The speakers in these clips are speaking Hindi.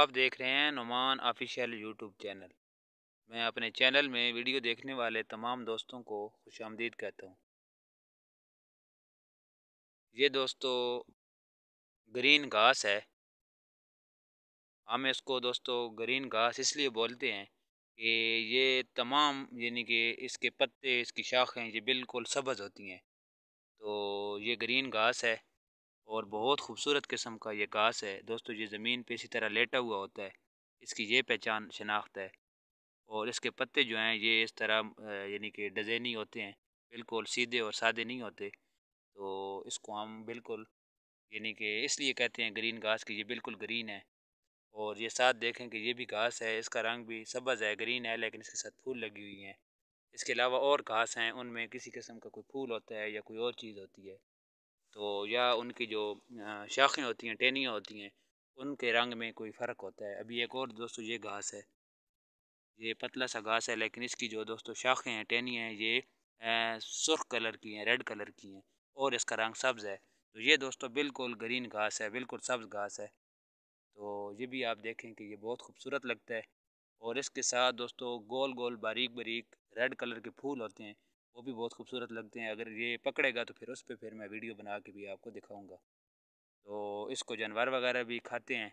आप देख रहे हैं नुमान ऑफिशियल यूट्यूब चैनल मैं अपने चैनल में वीडियो देखने वाले तमाम दोस्तों को खुश आमदीद कहता हूँ ये दोस्तों ग्रीन घास है हम इसको दोस्तों ग्रीन घास इसलिए बोलते हैं कि ये तमाम यानी कि इसके पत्ते इसकी शाखें ये बिल्कुल सब्ज़ होती हैं तो ये ग्रीन घास है और बहुत खूबसूरत किस्म का ये घास है दोस्तों ये ज़मीन पे इसी तरह लेटा हुआ होता है इसकी ये पहचान शनाख्त है और इसके पत्ते जो हैं ये इस तरह यानी कि डजेनी होते हैं बिल्कुल सीधे और सादे नहीं होते तो इसको हम बिल्कुल यानी कि इसलिए कहते हैं ग्रीन घास कि ये बिल्कुल ग्रीन है और ये साथ देखें कि ये भी घास है इसका रंग भी सब्ज़ है ग्रीन है लेकिन इसके साथ फूल लगी हुई हैं इसके अलावा और घास हैं उनमें किसी किस्म का कोई फूल होता है या कोई और चीज़ होती है तो या उनकी जो शाखें होती हैं टहनियाँ होती हैं उनके रंग में कोई फ़र्क होता है अभी एक और दोस्तों ये घास है ये पतला सा घास है लेकिन इसकी जो दोस्तों शाखें हैं टहनियाँ हैं ये सुर्ख कलर की हैं रेड कलर की हैं और इसका रंग सब्ज़ है तो ये दोस्तों बिल्कुल ग्रीन घास है बिल्कुल सब्ज़ घास है तो ये भी आप देखें कि ये बहुत खूबसूरत लगता है और इसके साथ दोस्तों गोल गोल बारीक बारीक रेड कलर के फूल होते हैं वो भी बहुत खूबसूरत लगते हैं अगर ये पकड़ेगा तो फिर उस पर फिर मैं वीडियो बना के भी आपको दिखाऊँगा तो इसको जानवर वगैरह भी खाते हैं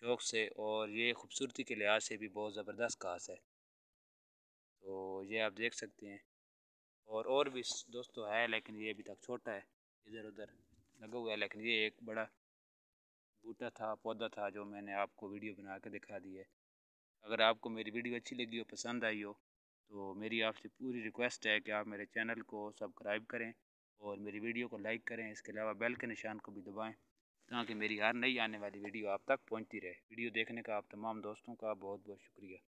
शौक़ से और ये खूबसूरती के लिहाज से भी बहुत ज़बरदस्त घास है तो ये आप देख सकते हैं और और भी दोस्तों है लेकिन ये अभी तक छोटा है इधर उधर लगा हुआ है लेकिन ये एक बड़ा बूटा था पौधा था जो मैंने आपको वीडियो बना के दिखा दी है अगर आपको मेरी वीडियो अच्छी लगी हो पसंद आई हो तो मेरी आपसे पूरी रिक्वेस्ट है कि आप मेरे चैनल को सब्सक्राइब करें और मेरी वीडियो को लाइक करें इसके अलावा बेल के निशान को भी दबाएं ताकि मेरी हर नई आने वाली वीडियो आप तक पहुंचती रहे वीडियो देखने का आप तमाम दोस्तों का बहुत बहुत शुक्रिया